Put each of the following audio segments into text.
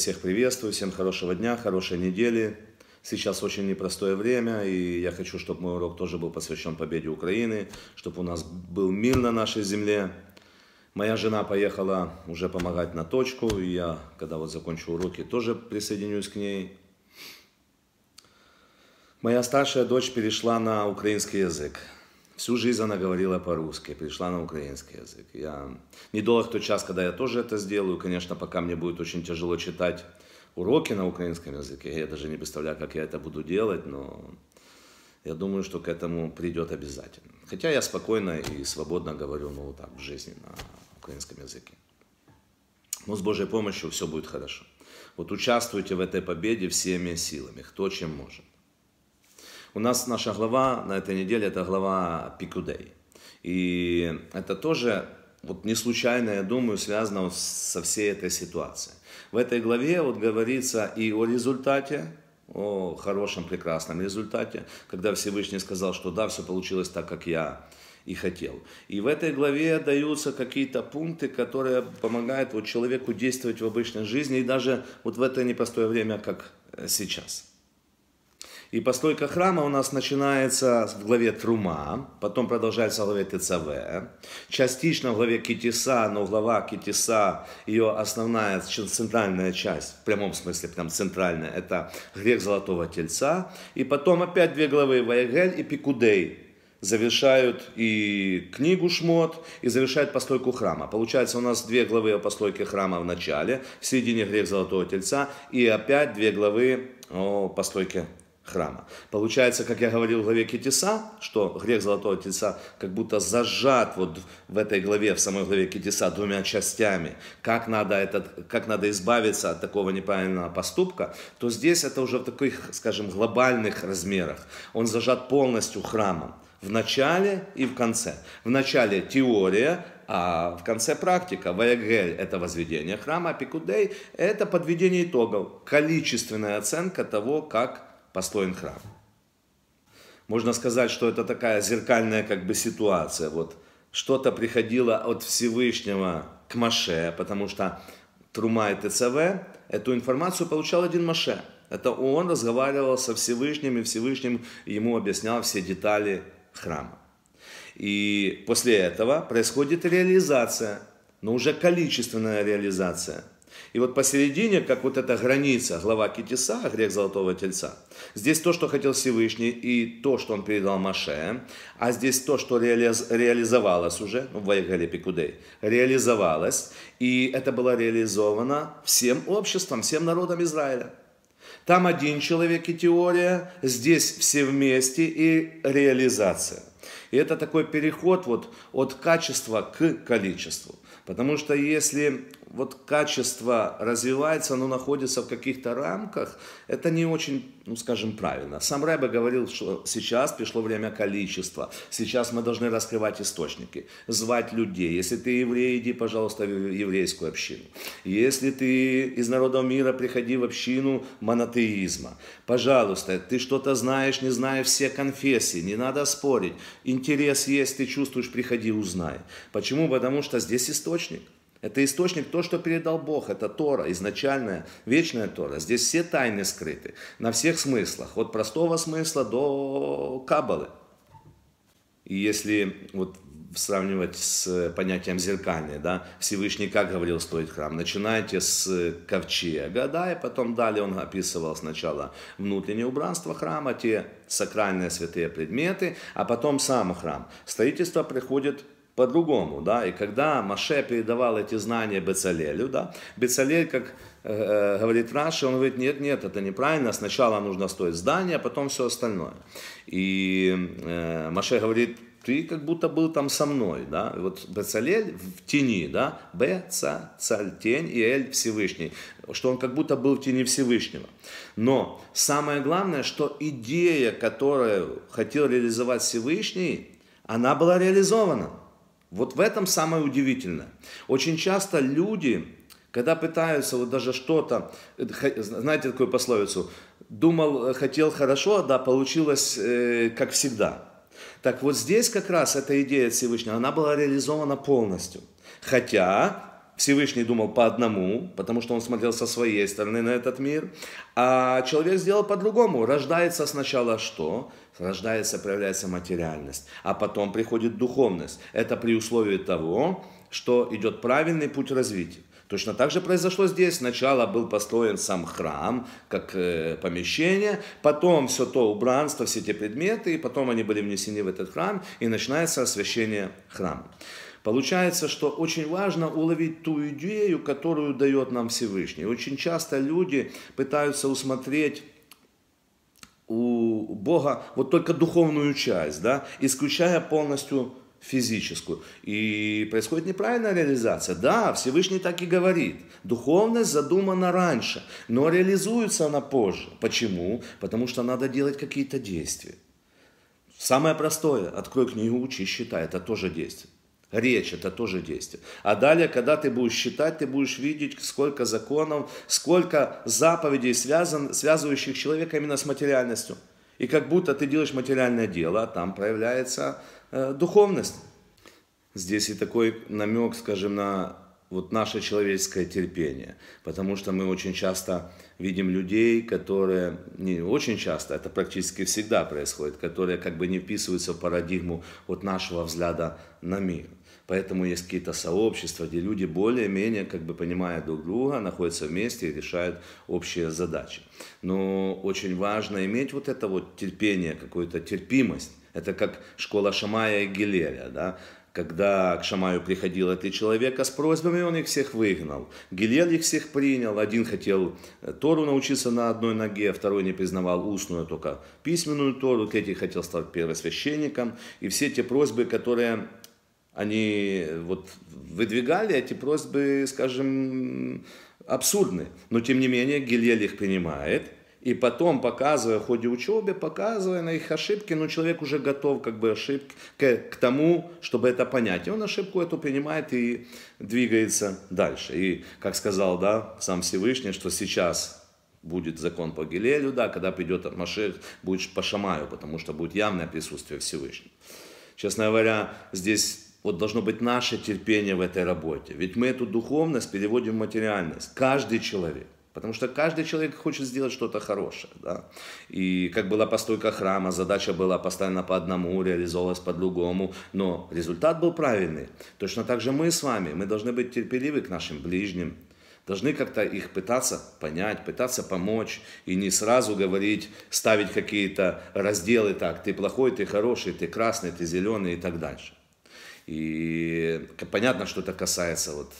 Всех приветствую, всем хорошего дня, хорошей недели. Сейчас очень непростое время, и я хочу, чтобы мой урок тоже был посвящен победе Украины, чтобы у нас был мир на нашей земле. Моя жена поехала уже помогать на точку, и я, когда вот закончу уроки, тоже присоединюсь к ней. Моя старшая дочь перешла на украинский язык. Всю жизнь она говорила по-русски, перешла на украинский язык. Я... недолго, тот час, когда я тоже это сделаю, конечно, пока мне будет очень тяжело читать уроки на украинском языке, я даже не представляю, как я это буду делать, но я думаю, что к этому придет обязательно. Хотя я спокойно и свободно говорю, ну, вот так, в жизни на украинском языке. Но с Божьей помощью все будет хорошо. Вот участвуйте в этой победе всеми силами, кто чем может. У нас наша глава на этой неделе, это глава Пикудей. И это тоже вот не случайно, я думаю, связано со всей этой ситуацией. В этой главе вот говорится и о результате, о хорошем, прекрасном результате, когда Всевышний сказал, что да, все получилось так, как я и хотел. И в этой главе даются какие-то пункты, которые помогают вот человеку действовать в обычной жизни и даже вот в это непростое время, как э, сейчас. И постройка храма у нас начинается в главе Трума, потом продолжается в главе ТЦВ, частично в главе Китиса, но глава Китиса, ее основная центральная часть, в прямом смысле прям центральная, это грех Золотого Тельца, и потом опять две главы Вайгель и Пикудей, завершают и книгу Шмот, и завершают постройку храма. Получается, у нас две главы о постройке храма в начале, в середине грех Золотого Тельца, и опять две главы о постройке храма. Получается, как я говорил в главе Китиса, что грех золотого тельца как будто зажат вот в этой главе, в самой главе Китиса двумя частями. Как надо, этот, как надо избавиться от такого неправильного поступка, то здесь это уже в таких, скажем, глобальных размерах. Он зажат полностью храмом. В начале и в конце. В начале теория, а в конце практика, Ваягель – это возведение храма, а Пикудей – это подведение итогов, количественная оценка того, как построен храм. Можно сказать, что это такая зеркальная как бы ситуация. Вот что-то приходило от Всевышнего к Маше, потому что Трума и ТЦВ эту информацию получал один Маше. Это он разговаривал со Всевышним, и Всевышним ему объяснял все детали храма. И после этого происходит реализация, но уже количественная реализация – и вот посередине, как вот эта граница, глава Китиса, грех Золотого Тельца, здесь то, что хотел Всевышний, и то, что он передал Маше, а здесь то, что реализовалось уже, ну, в Вайгале Кудей. реализовалось, и это было реализовано всем обществом, всем народом Израиля. Там один человек и теория, здесь все вместе и реализация. И это такой переход вот от качества к количеству. Потому что если вот качество развивается, оно находится в каких-то рамках, это не очень, ну скажем, правильно. Сам Рэбе говорил, что сейчас пришло время количества, сейчас мы должны раскрывать источники, звать людей. Если ты еврей, иди, пожалуйста, в еврейскую общину. Если ты из народа мира, приходи в общину монотеизма. Пожалуйста, ты что-то знаешь, не знаешь все конфессии, не надо спорить. Интерес есть, ты чувствуешь, приходи, узнай. Почему? Потому что здесь источник. Это источник, то, что передал Бог, это Тора, изначальная, вечная Тора. Здесь все тайны скрыты, на всех смыслах, от простого смысла до Каббалы. И если вот сравнивать с понятием зеркальный, да, Всевышний как говорил строить храм? Начинайте с ковчега, да, и потом далее он описывал сначала внутреннее убранство храма, те сакральные святые предметы, а потом сам храм. Строительство приходит по-другому, да, и когда Маше передавал эти знания Бецалелю, да, Бецалель, как э, э, говорит Раши, он говорит, нет, нет, это неправильно, сначала нужно строить здание, а потом все остальное. И э, Маше говорит, ты как будто был там со мной, да, вот Бецалель в тени, да, Беца, Цаль, тень и Эль Всевышний, что он как будто был в тени Всевышнего. Но самое главное, что идея, которую хотел реализовать Всевышний, она была реализована. Вот в этом самое удивительное. Очень часто люди, когда пытаются вот даже что-то, э, знаете такую пословицу, думал, э, хотел хорошо, а да, получилось э, как всегда. Так вот здесь как раз эта идея Всевышнего, она была реализована полностью. Хотя Всевышний думал по одному, потому что он смотрел со своей стороны на этот мир, а человек сделал по-другому. Рождается сначала что? Рождается, проявляется материальность, а потом приходит духовность. Это при условии того, что идет правильный путь развития. Точно так же произошло здесь. Сначала был построен сам храм, как э, помещение, потом все то убранство, все те предметы, и потом они были внесены в этот храм, и начинается освящение храма. Получается, что очень важно уловить ту идею, которую дает нам Всевышний. Очень часто люди пытаются усмотреть у Бога вот только духовную часть, да, исключая полностью физическую. И происходит неправильная реализация. Да, Всевышний так и говорит. Духовность задумана раньше, но реализуется она позже. Почему? Потому что надо делать какие-то действия. Самое простое, открой книгу, учи, считай, это тоже действие. Речь – это тоже действие. А далее, когда ты будешь считать, ты будешь видеть, сколько законов, сколько заповедей, связан, связывающих человека именно с материальностью. И как будто ты делаешь материальное дело, а там проявляется э, духовность. Здесь и такой намек, скажем, на вот наше человеческое терпение. Потому что мы очень часто видим людей, которые, не очень часто, это практически всегда происходит, которые как бы не вписываются в парадигму вот нашего взгляда на мир. Поэтому есть какие-то сообщества, где люди более-менее, как бы понимают друг друга, находятся вместе и решают общие задачи. Но очень важно иметь вот это вот терпение, какую-то терпимость. Это как школа Шамая и Гилеля, да? Когда к Шамаю приходил три человек а с просьбами, он их всех выгнал. Гилель их всех принял. Один хотел э, Тору научиться на одной ноге, а второй не признавал устную, только письменную Тору. Третий хотел стать первосвященником. И все те просьбы, которые они вот выдвигали эти просьбы, скажем, абсурдны. Но тем не менее Гильель их принимает. И потом, показывая в ходе учебы, показывая на их ошибки, но ну, человек уже готов как бы ошибки, к, к тому, чтобы это понять. И он ошибку эту принимает и двигается дальше. И, как сказал да, сам Всевышний, что сейчас будет закон по Гилелю, да, когда придет Машех, будет по Шамаю, потому что будет явное присутствие Всевышнего. Честно говоря, здесь вот должно быть наше терпение в этой работе. Ведь мы эту духовность переводим в материальность. Каждый человек. Потому что каждый человек хочет сделать что-то хорошее. Да? И как была постройка храма, задача была поставлена по одному, реализовалась по-другому, но результат был правильный. Точно так же мы с вами, мы должны быть терпеливы к нашим ближним, должны как-то их пытаться понять, пытаться помочь, и не сразу говорить, ставить какие-то разделы так, ты плохой, ты хороший, ты красный, ты зеленый и так дальше. И понятно, что это касается вот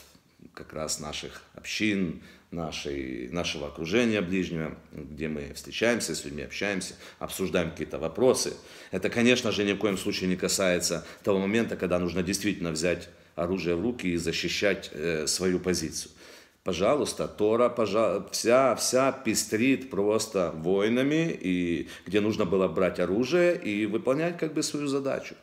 как раз наших общин, нашей, нашего окружения ближнего, где мы встречаемся с людьми, общаемся, обсуждаем какие-то вопросы. Это, конечно же, ни в коем случае не касается того момента, когда нужно действительно взять оружие в руки и защищать э, свою позицию. Пожалуйста, Тора пожа... вся, вся пестрит просто войнами, и где нужно было брать оружие и выполнять как бы свою задачу.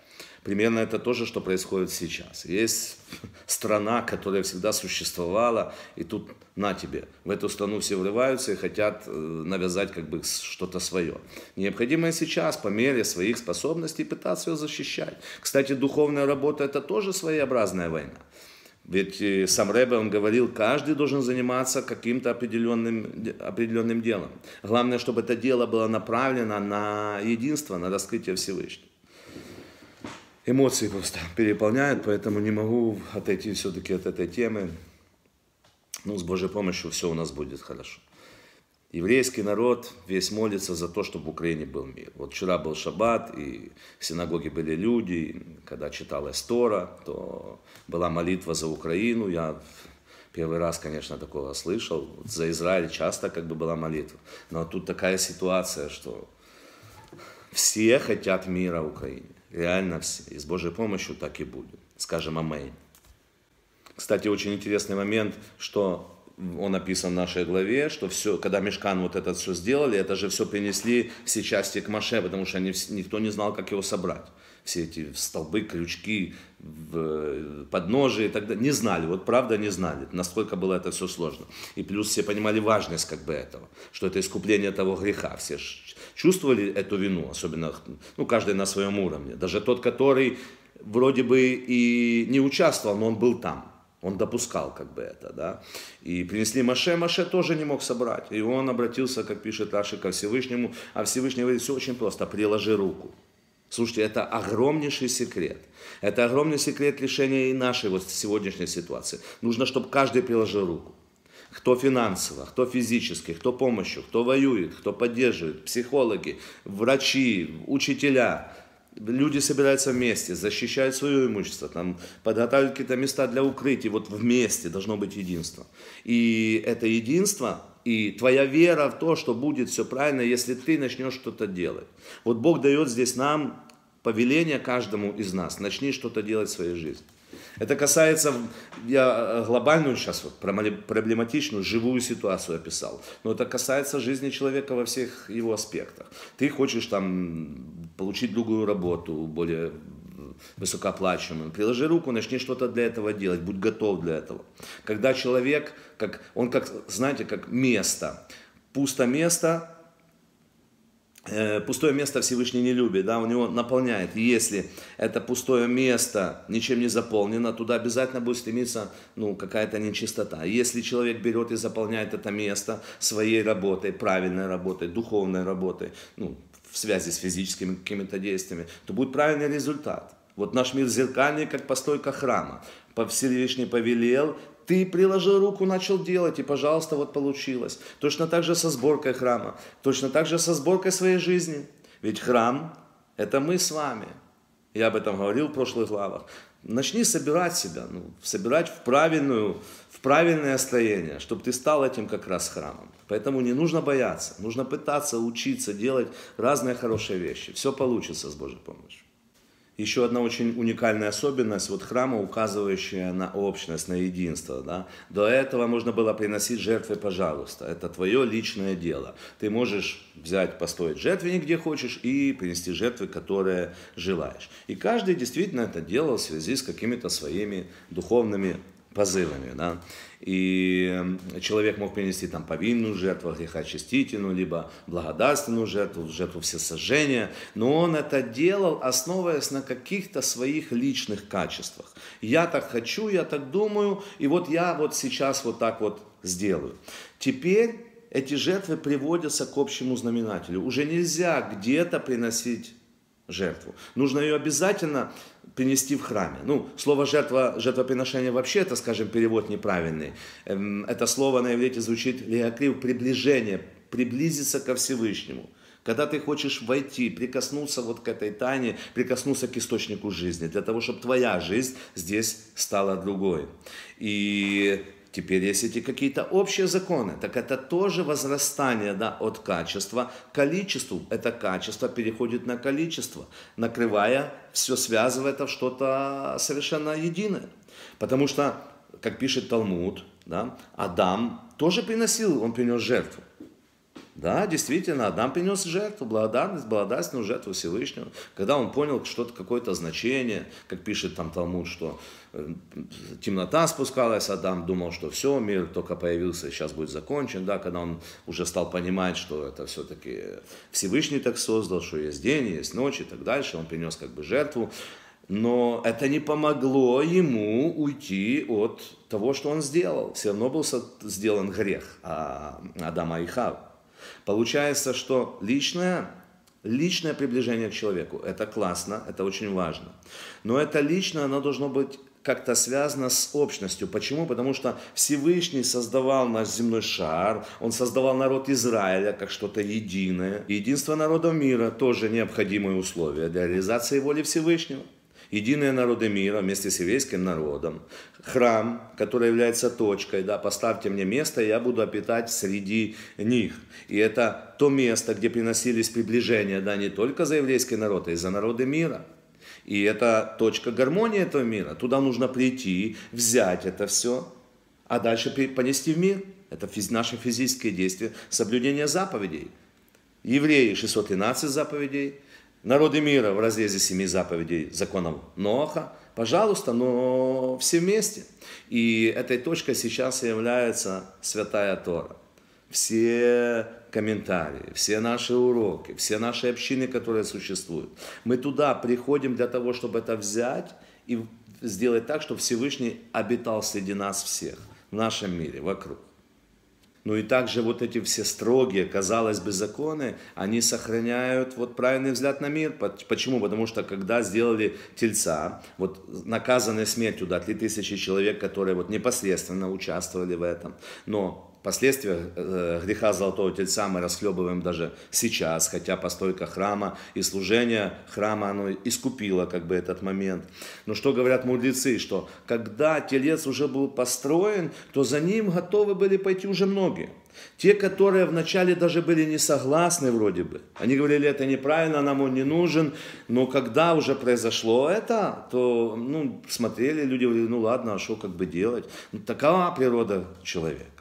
Примерно это то же, что происходит сейчас. Есть страна, которая всегда существовала, и тут на тебе. В эту страну все врываются и хотят э, навязать как бы что-то свое. Необходимо сейчас по мере своих способностей пытаться ее защищать. Кстати, духовная работа это тоже своеобразная война. Ведь э, сам Ребе, он говорил, каждый должен заниматься каким-то определенным, определенным делом. Главное, чтобы это дело было направлено на единство, на раскрытие Всевышнего эмоции просто переполняют, поэтому не могу отойти все-таки от этой темы. Ну, с Божьей помощью все у нас будет хорошо. Еврейский народ весь молится за то, чтобы в Украине был мир. Вот вчера был шаббат, и в синагоге были люди, когда читалась Тора, то была молитва за Украину. Я первый раз, конечно, такого слышал. за Израиль часто как бы была молитва. Но тут такая ситуация, что все хотят мира в Украине реально и с Божьей помощью так и будет. Скажем, амей. Кстати, очень интересный момент, что он описан в нашей главе, что все, когда Мешкан вот этот все сделали, это же все принесли все части к Маше, потому что они, никто не знал, как его собрать все эти столбы, крючки, в подножие и так далее. Не знали, вот правда не знали, насколько было это все сложно. И плюс все понимали важность как бы этого, что это искупление того греха. Все чувствовали эту вину, особенно, ну, каждый на своем уровне. Даже тот, который вроде бы и не участвовал, но он был там. Он допускал как бы это, да. И принесли Маше, Маше тоже не мог собрать. И он обратился, как пишет Раши, ко Всевышнему. А Всевышний говорит, все очень просто, приложи руку. Слушайте, это огромнейший секрет. Это огромный секрет решения и нашей вот сегодняшней ситуации. Нужно, чтобы каждый приложил руку. Кто финансово, кто физически, кто помощью, кто воюет, кто поддерживает, психологи, врачи, учителя, люди собираются вместе, защищают свое имущество, там, подготавливают какие-то места для укрытия вот вместе должно быть единство. И это единство, и твоя вера в то, что будет все правильно, если ты начнешь что-то делать. Вот Бог дает здесь нам повеление каждому из нас, начни что-то делать в своей жизни. Это касается, я э, глобальную сейчас вот проблематичную, живую ситуацию описал, но это касается жизни человека во всех его аспектах. Ты хочешь там получить другую работу, более высокооплачиваемую, Приложи руку, начни что-то для этого делать, будь готов для этого. Когда человек, как, он как, знаете, как место, пусто место, э, пустое место Всевышний не любит, да, у него наполняет. И если это пустое место ничем не заполнено, туда обязательно будет стремиться, ну, какая-то нечистота. Если человек берет и заполняет это место своей работой, правильной работой, духовной работой, ну, в связи с физическими какими-то действиями, то будет правильный результат. Вот наш мир зеркальный, как постойка храма. Всевышний повелел, ты приложил руку, начал делать, и, пожалуйста, вот получилось. Точно так же со сборкой храма, точно так же со сборкой своей жизни. Ведь храм – это мы с вами. Я об этом говорил в прошлых главах. Начни собирать себя, ну, собирать в, правильную, в правильное строение, чтобы ты стал этим как раз храмом. Поэтому не нужно бояться, нужно пытаться учиться делать разные хорошие вещи. Все получится с Божьей помощью. Еще одна очень уникальная особенность вот храма, указывающая на общность, на единство. Да? До этого можно было приносить жертвы, пожалуйста. Это твое личное дело. Ты можешь взять, построить жертвенник, где хочешь, и принести жертвы, которые желаешь. И каждый действительно это делал в связи с какими-то своими духовными позывами, да, и эм, человек мог принести там повинную жертву, грехочистительную, либо благодарственную жертву, жертву всесожжения, но он это делал, основываясь на каких-то своих личных качествах. Я так хочу, я так думаю, и вот я вот сейчас вот так вот сделаю. Теперь эти жертвы приводятся к общему знаменателю. Уже нельзя где-то приносить жертву. Нужно ее обязательно принести в храме. Ну, слово жертва, жертвоприношение вообще, это, скажем, перевод неправильный. Эм, это слово на иврите звучит леокрив, приближение, приблизиться ко Всевышнему. Когда ты хочешь войти, прикоснуться вот к этой тайне, прикоснуться к источнику жизни, для того, чтобы твоя жизнь здесь стала другой. И Теперь есть эти какие-то общие законы, так это тоже возрастание да, от качества к количеству. Это качество переходит на количество, накрывая, все связывая это в что-то совершенно единое. Потому что, как пишет Талмуд, да, Адам тоже приносил, он принес жертву. Да, действительно, Адам принес жертву, благодарность, благодарственную жертву Всевышнего. Когда он понял что-то, какое-то значение, как пишет там Талмуд, что э, темнота спускалась, Адам думал, что все, мир только появился, сейчас будет закончен, да, когда он уже стал понимать, что это все-таки Всевышний так создал, что есть день, есть ночь и так дальше, он принес как бы жертву, но это не помогло ему уйти от того, что он сделал. Все равно был сделан грех а Адама и Хава. Получается, что личное, личное приближение к человеку, это классно, это очень важно. Но это личное, оно должно быть как-то связано с общностью. Почему? Потому что Всевышний создавал наш земной шар, он создавал народ Израиля как что-то единое. Единство народа мира тоже необходимое условие для реализации воли Всевышнего единые народы мира вместе с еврейским народом, храм, который является точкой, да, поставьте мне место, я буду обитать среди них. И это то место, где приносились приближения, да, не только за еврейский народ, а и за народы мира. И это точка гармонии этого мира. Туда нужно прийти, взять это все, а дальше понести в мир. Это физ, наше физическое действие, соблюдение заповедей. Евреи 613 заповедей – народы мира в разрезе семи заповедей законов Ноаха, пожалуйста, но все вместе. И этой точкой сейчас является Святая Тора. Все комментарии, все наши уроки, все наши общины, которые существуют. Мы туда приходим для того, чтобы это взять и сделать так, чтобы Всевышний обитал среди нас всех, в нашем мире, вокруг. Ну и также вот эти все строгие, казалось бы, законы, они сохраняют вот правильный взгляд на мир. Почему? Потому что когда сделали тельца, вот наказанные смертью, да, три тысячи человек, которые вот непосредственно участвовали в этом, но Последствия э, греха Золотого Тельца мы расхлебываем даже сейчас, хотя постройка храма и служение храма, оно искупило как бы этот момент. Но что говорят мудрецы, что когда телец уже был построен, то за ним готовы были пойти уже многие. Те, которые вначале даже были не согласны вроде бы. Они говорили, это неправильно, нам он не нужен. Но когда уже произошло это, то ну, смотрели люди, говорили, ну ладно, а что как бы делать? Ну, такова природа человека.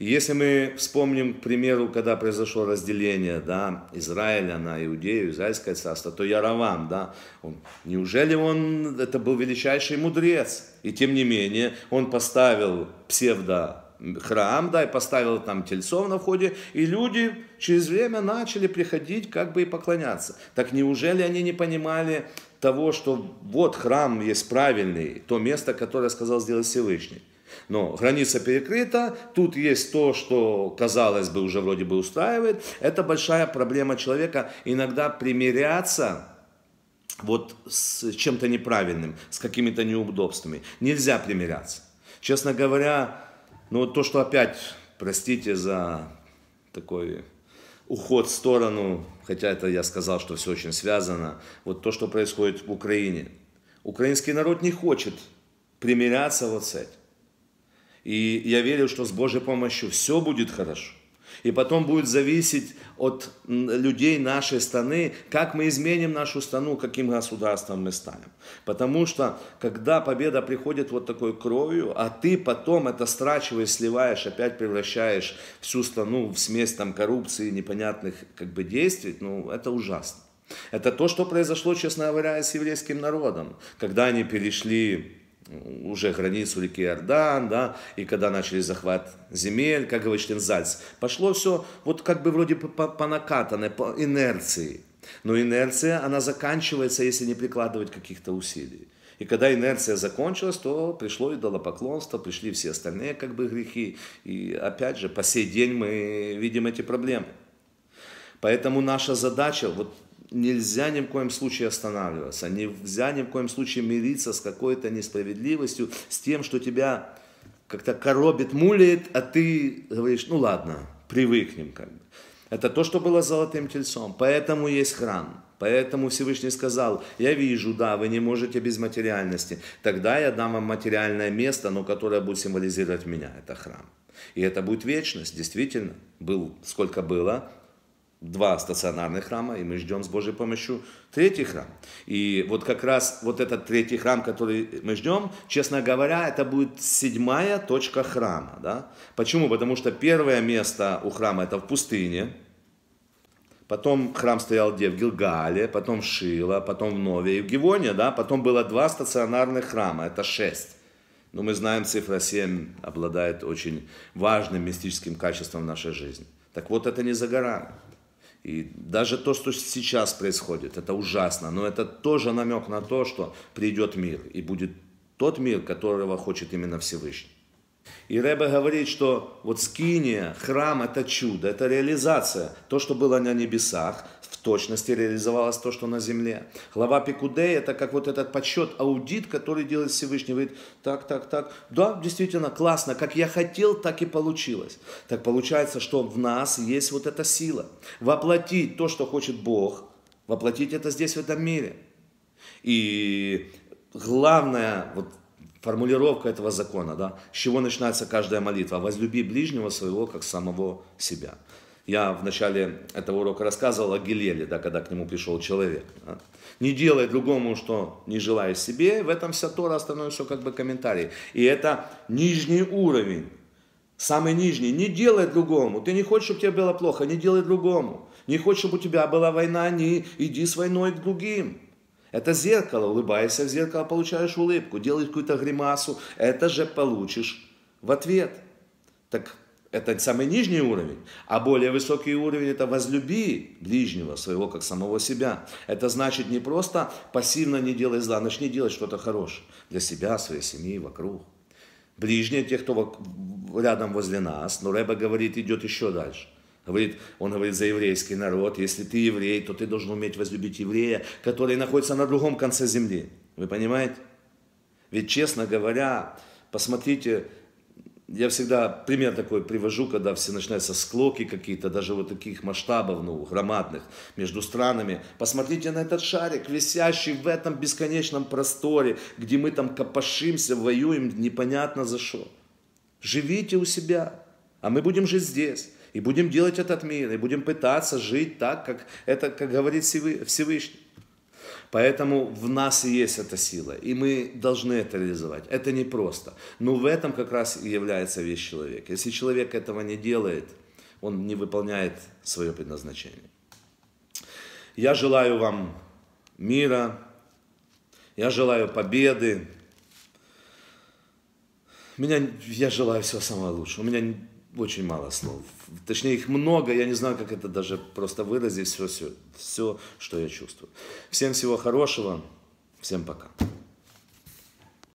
Если мы вспомним, к примеру, когда произошло разделение да, Израиля на Иудею, Израильское царство, то Яровам, да, он, неужели он, это был величайший мудрец? И тем не менее, он поставил псевдо храм, да, и поставил там тельцов на входе, и люди через время начали приходить как бы и поклоняться. Так неужели они не понимали того, что вот храм есть правильный, то место, которое сказал сделать Всевышний? Но граница перекрыта, тут есть то, что, казалось бы, уже вроде бы устраивает. Это большая проблема человека иногда примиряться вот с чем-то неправильным, с какими-то неудобствами. Нельзя примиряться. Честно говоря, ну вот то, что опять, простите за такой уход в сторону, хотя это я сказал, что все очень связано, вот то, что происходит в Украине. Украинский народ не хочет примиряться вот с этим. И я верю, что с Божьей помощью все будет хорошо. И потом будет зависеть от людей нашей страны, как мы изменим нашу страну, каким государством мы станем. Потому что, когда победа приходит вот такой кровью, а ты потом это страчиваешь, сливаешь, опять превращаешь всю страну в смесь там коррупции, непонятных как бы действий, ну это ужасно. Это то, что произошло, честно говоря, с еврейским народом, когда они перешли уже границу реки Иордан, да, и когда начали захват земель, как говорит Штензальц, пошло все вот как бы вроде по, по накатанной, по инерции. Но инерция, она заканчивается, если не прикладывать каких-то усилий. И когда инерция закончилась, то пришло и дало поклонство, пришли все остальные как бы грехи. И опять же, по сей день мы видим эти проблемы. Поэтому наша задача, вот нельзя ни в коем случае останавливаться, нельзя ни в коем случае мириться с какой-то несправедливостью, с тем, что тебя как-то коробит, мулит, а ты говоришь, ну ладно, привыкнем как бы. Это то, что было золотым тельцом. Поэтому есть храм. Поэтому Всевышний сказал, я вижу, да, вы не можете без материальности. Тогда я дам вам материальное место, но которое будет символизировать меня. Это храм. И это будет вечность, действительно. Был, сколько было, два стационарных храма, и мы ждем с Божьей помощью третий храм. И вот как раз вот этот третий храм, который мы ждем, честно говоря, это будет седьмая точка храма. Да? Почему? Потому что первое место у храма это в пустыне, потом храм стоял где? В Гилгале, потом в Шила, потом в Нове и в Гивоне, да? потом было два стационарных храма, это шесть. Но ну, мы знаем, цифра 7 обладает очень важным мистическим качеством в нашей жизни. Так вот, это не за горами. И даже то, что сейчас происходит, это ужасно, но это тоже намек на то, что придет мир, и будет тот мир, которого хочет именно Всевышний. И Рэбе говорит, что вот скиния, храм – это чудо, это реализация, то, что было на небесах, точности реализовалось то, что на земле. Глава Пикудей – это как вот этот подсчет, аудит, который делает Всевышний. Говорит, так, так, так, да, действительно, классно, как я хотел, так и получилось. Так получается, что в нас есть вот эта сила. Воплотить то, что хочет Бог, воплотить это здесь, в этом мире. И главное вот формулировка этого закона, да, с чего начинается каждая молитва. Возлюби ближнего своего, как самого себя. Я в начале этого урока рассказывал о Гилеле, да, когда к нему пришел человек. Да. Не делай другому, что не желаешь себе. В этом вся Тора, остальное все как бы комментарий. И это нижний уровень. Самый нижний. Не делай другому. Ты не хочешь, чтобы тебе было плохо, не делай другому. Не хочешь, чтобы у тебя была война, не иди с войной к другим. Это зеркало. Улыбайся в зеркало, получаешь улыбку. Делаешь какую-то гримасу. Это же получишь в ответ. Так это самый нижний уровень. А более высокий уровень – это возлюби ближнего своего, как самого себя. Это значит не просто пассивно не делай зла, начни делать что-то хорошее для себя, своей семьи, вокруг. Ближние, те, кто рядом возле нас, но ну, Рэба говорит, идет еще дальше. Говорит, он говорит за еврейский народ, если ты еврей, то ты должен уметь возлюбить еврея, который находится на другом конце земли. Вы понимаете? Ведь, честно говоря, посмотрите, я всегда пример такой привожу, когда все начинаются склоки какие-то, даже вот таких масштабов, ну, громадных, между странами. Посмотрите на этот шарик, висящий в этом бесконечном просторе, где мы там копошимся, воюем, непонятно за что. Живите у себя, а мы будем жить здесь. И будем делать этот мир, и будем пытаться жить так, как это, как говорит Всевышний. Поэтому в нас и есть эта сила, и мы должны это реализовать. Это непросто. Но в этом как раз и является весь человек. Если человек этого не делает, он не выполняет свое предназначение. Я желаю вам мира, я желаю победы. Меня, я желаю всего самого лучшего. У меня очень мало слов. Точнее, их много, я не знаю, как это даже просто выразить, все, все, все, что я чувствую. Всем всего хорошего, всем пока.